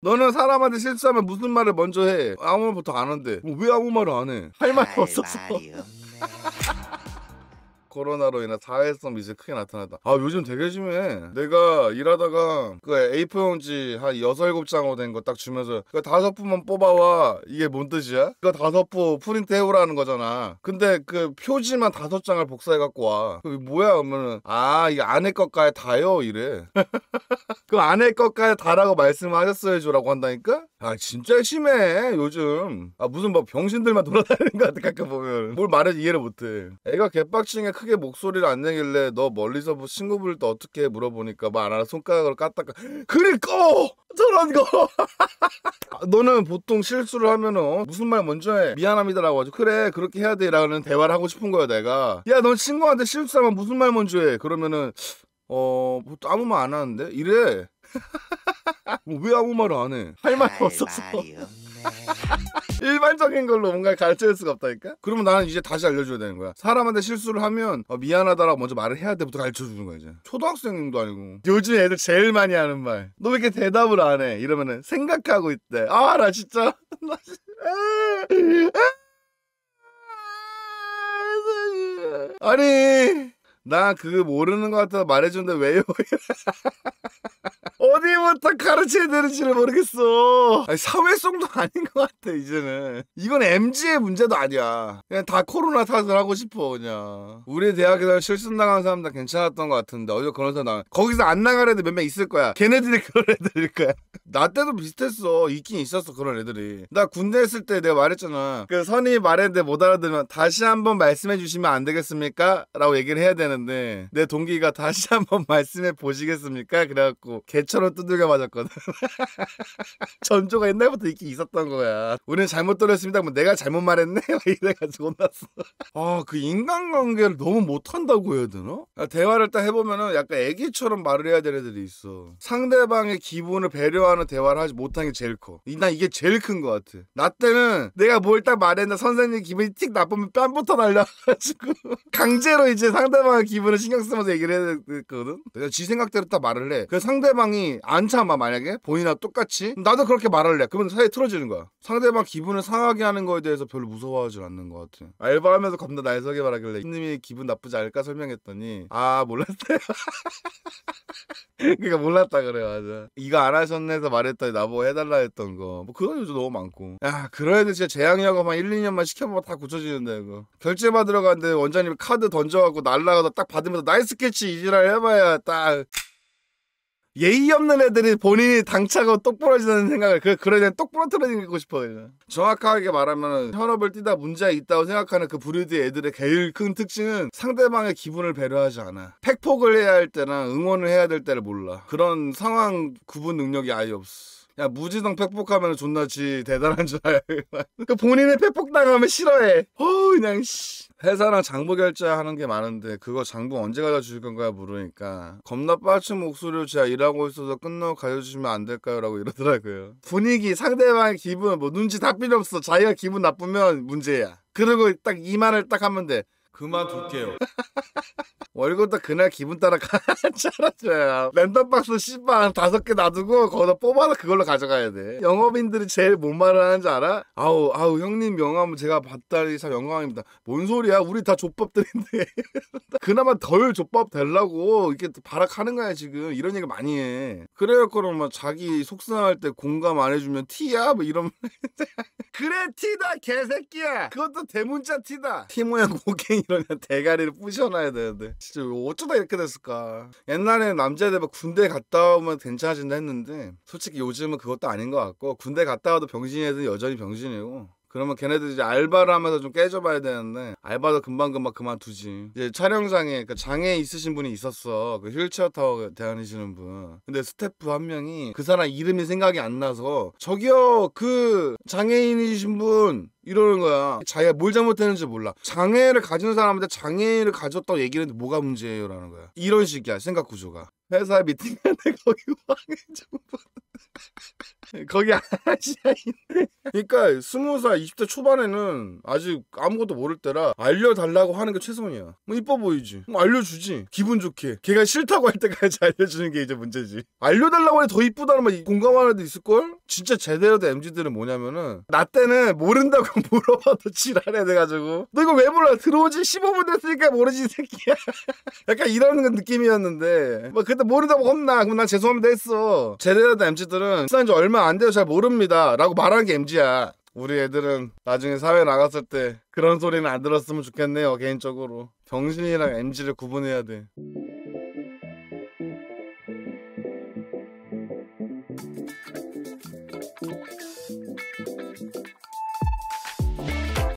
너는 사람한테 실수하면 무슨 말을 먼저 해? 아무 말부터 안 한대. 왜 아무 말을 안 해? 할 말이 없었어. 코로나로 인한 사회성 미세 크게 나타났다. 아 요즘 되게 심해. 내가 일하다가 그 A4용지 한 6, 7장으로 된 거 딱 주면서 그 다섯 분만 뽑아와 이게 뭔 뜻이야? 그 다섯 부 프린트 해오라는 거잖아. 근데 그 표지만 다섯 장을 복사해갖고 와. 그 뭐야 그러면은 아 이게 안에 것까지 다요 이래. 그 안에 것까지 다라고 말씀하셨어야죠라고 한다니까? 아 진짜 심해 요즘. 아 무슨 뭐 병신들만 돌아다니는 것 같아 가끔 보면. 뭘 말해 도 이해를 못해. 애가 개빡치게 크게 크게 목소리를 안 내길래 너 멀리서 친구 부를 때 어떻게 해? 물어보니까 말안 하라 손가락으로 까딱까 그래 꺼! 저런 거! 아, 너는 보통 실수를 하면은 어? 무슨 말 먼저 해 미안합니다라고 하죠 그래 그렇게 해야 돼라는 대화를 하고 싶은 거야 내가 야넌 친구한테 실수하면 무슨 말 먼저 해 그러면은 어 보통 뭐 아무 말 안 하는데 이래 뭐 왜 아무 말을 안해할 말이 없어서 일반적인 걸로 뭔가 가르쳐줄 수가 없다니까? 그러면 나는 이제 다시 알려줘야 되는 거야. 사람한테 실수를 하면 어, 미안하다라고 먼저 말을 해야 때부터 가르쳐주는 거야 이제. 초등학생도 아니고. 요즘 애들 제일 많이 하는 말. 너 왜 이렇게 대답을 안 해? 이러면은 생각하고 있대. 아 나 진짜 나 진짜. 아니 나그거 모르는 것 같아 서 말해준데 왜요? 어디부터 가르쳐야 되는지를 모르겠어. 아니, 사회성도 아닌 것 같아 이제는. 이건 MG의 문제도 아니야. 그냥 다 코로나 탓을 하고 싶어 그냥. 우리 대학에서 실습 나간 사람 다 괜찮았던 것 같은데 어디 그런 사람 나 거기서 안 나갈 애들 몇 명 있을 거야. 걔네들이 그런 애들일 거야. 나 때도 비슷했어. 있긴 있었어 그런 애들이. 나 군대 있을 때 내가 말했잖아. 그 선이 말했는데 못 알아들면 다시 한번 말씀해 주시면 안 되겠습니까? 라고 얘기를 해야 되는데 내 동기가 다시 한번 말씀해 보시겠습니까? 그래갖고 개 개처럼 두들겨 맞았거든. 전조가 옛날부터 이렇게 있었던 거야. 우리는 잘못 돌렸습니다. 뭐 내가 잘못 말했네? 이래가지고 혼났어. 아, 그 인간관계를 너무 못한다고 해야 되나? 아, 대화를 딱 해보면은 약간 애기처럼 말을 해야 되는 애들이 있어. 상대방의 기분을 배려하는 대화를 하지 못한 게 제일 커. 나 이게 제일 큰 거 같아. 나 때는 내가 뭘 딱 말했나 선생님 기분이 틱 나쁘면 뺨부터 날려가지고 강제로 이제 상대방의 기분을 신경 쓰면서 얘기를 해야 되거든. 내가 지 생각대로 딱 말을 해. 그 상대방이 상대방이 안 참아 만약에 본인이랑 똑같이 나도 그렇게 말할래 그러면 사이 틀어지는 거야 상대방 기분을 상하게 하는 거에 대해서 별로 무서워하지 않는 것 같아 알바하면서 겁나 날서게 말하길래 님이 기분 나쁘지 않을까 설명했더니 아 몰랐어요 그러니까 몰랐다 그래 맞아 이거 안 하셨네서 해 말했더니 나보고 해달라 했던 거 뭐 그런 요즘 너무 많고 야 그래야 돼 진짜 재앙이라고만 1, 2년만 시켜보면 다 고쳐지는데 이거 결제 받으러 갔는데 원장님 카드 던져갖고 날라가서딱 받으면서 나이스 캐치 이지랄 해봐야 딱 예의 없는 애들이 본인이 당차고 똑부러지는 생각을 그 그런 애 똑부러뜨리고 싶어 그 정확하게 말하면 현업을 뛰다 문제가 있다고 생각하는 그 브리드 애들의 제일 큰 특징은 상대방의 기분을 배려하지 않아. 팩폭을 해야 할 때나 응원을 해야 될 때를 몰라. 그런 상황 구분 능력이 아예 없어. 야 무지성 팩폭하면 존나 지 대단한 줄알아요그 본인의 팩폭 당하면 싫어해 어 그냥 씨 회사랑 장부 결제하는 게 많은데 그거 장부 언제 가져주실 건가요 물으니까 겁나 빠친 목소리로 제가 일하고 있어서 끝나고 가져주시면 안 될까요? 라고 이러더라고요 분위기 상대방의 기분 뭐 눈치 다 필요 없어 자기가 기분 나쁘면 문제야 그리고 딱 이 말을 딱 하면 돼 그만둘게요 월급도 그날 기분 따라 가짜라줘요 랜덤박스 씨발 다섯 개 놔두고 거기다 뽑아서 그걸로 가져가야 돼 영업인들이 제일 뭔 말을 하는지 알아? 아우 아우 형님 명함 제가 봤다니 참 영광입니다 뭔 소리야 우리 다 족밥들인데 그나마 덜 족밥 되려고 이렇게 발악하는 거야 지금 이런 얘기 많이 해 그래갖고 막 자기 속상할 때 공감 안 해주면 티야 뭐 이런 그래 티다 개새끼야 그것도 대문자 티다 티 모양 고갱 이러면 대가리를 부셔놔야 되는데 진짜 어쩌다 이렇게 됐을까 옛날에 남자애들 막 군대 갔다 오면 괜찮아진다 했는데 솔직히 요즘은 그것도 아닌 것 같고 군대 갔다 와도 병신이든 여전히 병신이고 그러면 걔네들 이제 알바를 하면서 좀 깨져봐야 되는데 알바도 금방금방 그만두지 이제 촬영장에 그 그러니까 장애 있으신 분이 있었어 그 휠체어 타워 대하시는 분 근데 스태프 한 명이 그 사람 이름이 생각이 안 나서 저기요 그 장애인이신 분 이러는 거야. 자기가 뭘 잘못했는지 몰라. 장애를 가진 사람한테 장애를 가졌다고 얘기하는데 뭐가 문제예요? 라는 거야. 이런 식이야, 생각 구조가. 회사 미팅하는데 거기 왕의 정 거기 아시아인데 그러니까 스무 살, 이십 대 초반에는 아직 아무것도 모를 때라 알려달라고 하는 게 최선이야. 뭐 이뻐 보이지. 뭐 알려주지. 기분 좋게. 걔가 싫다고 할 때까지 알려주는 게 이제 문제지. 알려달라고 해더 이쁘다는 말 공감하는 애도 있을걸? 진짜 제대로 된 MZ들은 뭐냐면은 나 때는 모른다고 물어봐도 지랄해 돼가지고 너 이거 왜 몰라? 들어오지 15분 됐으니까 모르지 새끼야. 약간 이런 느낌이었는데 막 뭐 그때 모른다고 겁나 그럼 난 죄송합니다 했어. 제대로 된 MZ들은 쓰는지 얼마 안돼요잘 모릅니다. 라고 말하는 게 MZ야. 뜻이야. 우리 애들은 나중에 사회 나갔을 때 그런 소리는 안 들었으면 좋겠네요 개인적으로. 정신이랑엔지를 구분해야 돼.